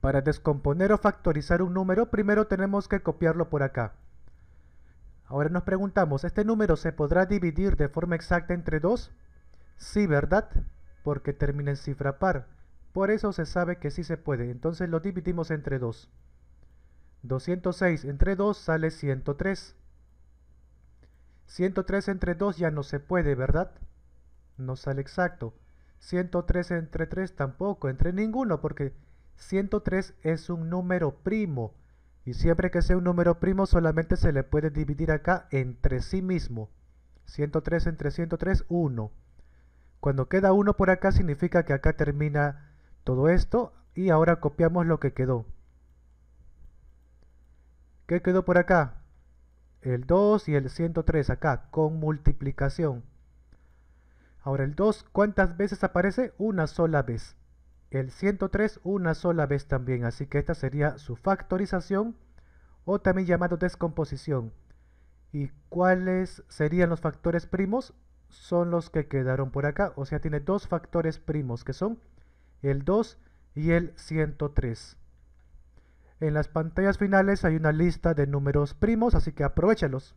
Para descomponer o factorizar un número, primero tenemos que copiarlo por acá. Ahora nos preguntamos, ¿este número se podrá dividir de forma exacta entre 2? Sí, ¿verdad? Porque termina en cifra par. Por eso se sabe que sí se puede, entonces lo dividimos entre 2. 206 entre 2 sale 103. 103 entre 2 ya no se puede, ¿verdad? No sale exacto. 103 entre 3 tampoco, entre ninguno, porque 103 es un número primo. Y siempre que sea un número primo solamente se le puede dividir acá entre sí mismo. 103 entre 103, 1. Cuando queda 1 por acá significa que acá termina todo esto. Y ahora copiamos lo que quedó. ¿Qué quedó por acá? El 2 y el 103 acá, con multiplicación. Ahora el 2, ¿cuántas veces aparece? Una sola vez el 103 una sola vez también, así que esta sería su factorización o también llamado descomposición. ¿Y cuáles serían los factores primos? Son los que quedaron por acá, o sea tiene dos factores primos que son el 2 y el 103. En las pantallas finales hay una lista de números primos, así que aprovechalos.